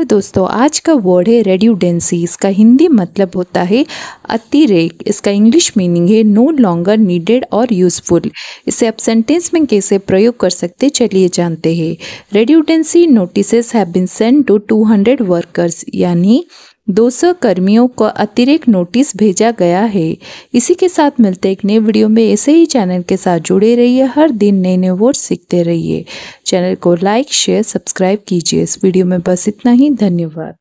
तो दोस्तों आज का वर्ड है रेड्यूडेंसी इसका हिंदी मतलब होता है अतिरेक इसका इंग्लिश मीनिंग है नो लॉन्गर नीडेड और यूजफुल इसे आप सेंटेंस में कैसे प्रयोग कर सकते चलिए जानते हैं redundancy notice have been send to 200 workers यानी 200 कर्मियों को अतिरिक्त नोटिस भेजा गया है इसी के साथ मिलते एक नए वीडियो में ऐसे ही चैनल के साथ जुड़े रहिए हर दिन नए नए वर्ड सीखते रहिए चैनल को लाइक शेयर सब्सक्राइब कीजिए इस वीडियो में बस इतना ही धन्यवाद